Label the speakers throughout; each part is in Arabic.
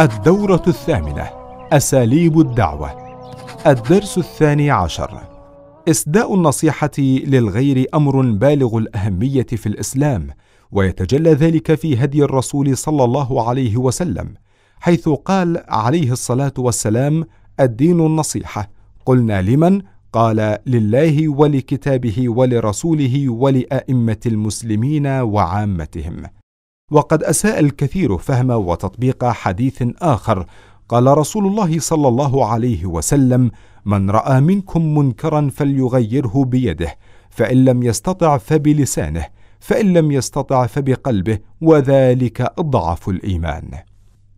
Speaker 1: الدورة الثامنة أساليب الدعوة الدرس الثاني عشر إسداء النصيحة للغير أمر بالغ الأهمية في الإسلام ويتجلى ذلك في هدي الرسول صلى الله عليه وسلم حيث قال عليه الصلاة والسلام الدين النصيحة قلنا لمن؟ قال لله ولكتابه ولرسوله ولأئمة المسلمين وعامتهم وقد اساء الكثير فهم وتطبيق حديث اخر قال رسول الله صلى الله عليه وسلم من راى منكم منكرا فليغيره بيده فان لم يستطع فبلسانه فان لم يستطع فبقلبه وذلك اضعف الايمان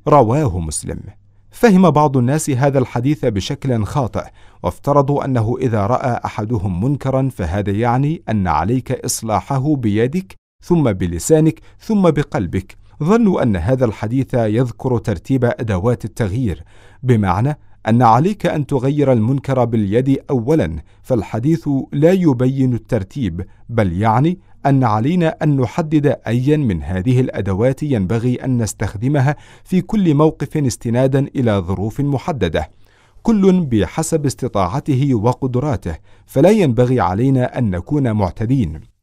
Speaker 1: رواه مسلم فهم بعض الناس هذا الحديث بشكل خاطئ وافترضوا انه اذا راى احدهم منكرا فهذا يعني ان عليك اصلاحه بيدك ثم بلسانك ثم بقلبك ظنوا ان هذا الحديث يذكر ترتيب ادوات التغيير بمعنى ان عليك ان تغير المنكر باليد اولا فالحديث لا يبين الترتيب بل يعني ان علينا ان نحدد ايا من هذه الادوات ينبغي ان نستخدمها في كل موقف استنادا الى ظروف محدده كل بحسب استطاعته وقدراته فلا ينبغي علينا ان نكون معتدين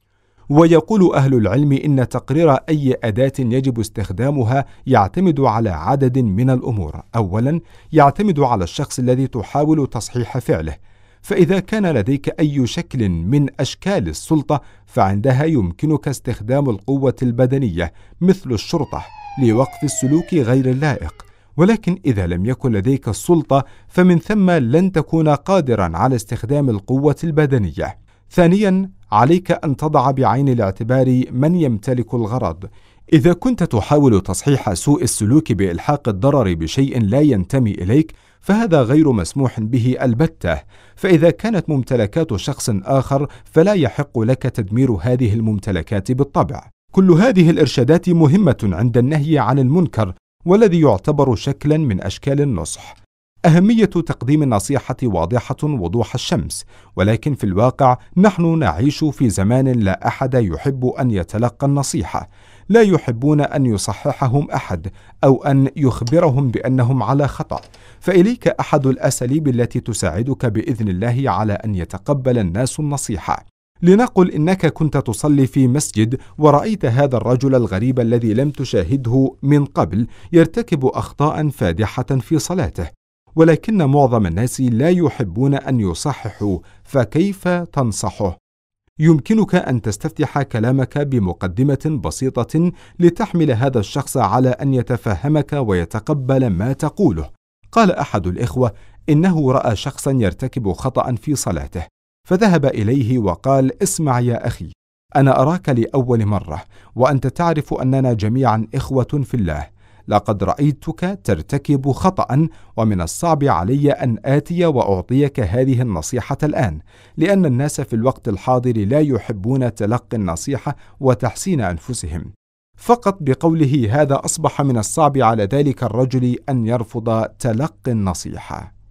Speaker 1: ويقول أهل العلم إن تقرير أي أداة يجب استخدامها يعتمد على عدد من الأمور، أولاً يعتمد على الشخص الذي تحاول تصحيح فعله، فإذا كان لديك أي شكل من أشكال السلطة فعندها يمكنك استخدام القوة البدنية مثل الشرطة لوقف السلوك غير اللائق، ولكن إذا لم يكن لديك السلطة فمن ثم لن تكون قادرا على استخدام القوة البدنية. ثانيا عليك ان تضع بعين الاعتبار من يمتلك الغرض اذا كنت تحاول تصحيح سوء السلوك بالحاق الضرر بشيء لا ينتمي اليك فهذا غير مسموح به البته فاذا كانت ممتلكات شخص اخر فلا يحق لك تدمير هذه الممتلكات بالطبع كل هذه الارشادات مهمه عند النهي عن المنكر والذي يعتبر شكلا من اشكال النصح أهمية تقديم النصيحة واضحة وضوح الشمس، ولكن في الواقع نحن نعيش في زمان لا أحد يحب أن يتلقى النصيحة، لا يحبون أن يصححهم أحد أو أن يخبرهم بأنهم على خطأ، فإليك أحد الأساليب التي تساعدك بإذن الله على أن يتقبل الناس النصيحة. لنقل انك كنت تصلي في مسجد ورايت هذا الرجل الغريب الذي لم تشاهده من قبل يرتكب اخطاء فادحه في صلاته ولكن معظم الناس لا يحبون ان يصححوا فكيف تنصحه يمكنك ان تستفتح كلامك بمقدمه بسيطه لتحمل هذا الشخص على ان يتفهمك ويتقبل ما تقوله قال احد الاخوه انه راى شخصا يرتكب خطا في صلاته فذهب اليه وقال اسمع يا اخي انا اراك لاول مره وانت تعرف اننا جميعا اخوه في الله لقد رايتك ترتكب خطا ومن الصعب علي ان اتي واعطيك هذه النصيحه الان لان الناس في الوقت الحاضر لا يحبون تلقي النصيحه وتحسين انفسهم فقط بقوله هذا اصبح من الصعب على ذلك الرجل ان يرفض تلقي النصيحه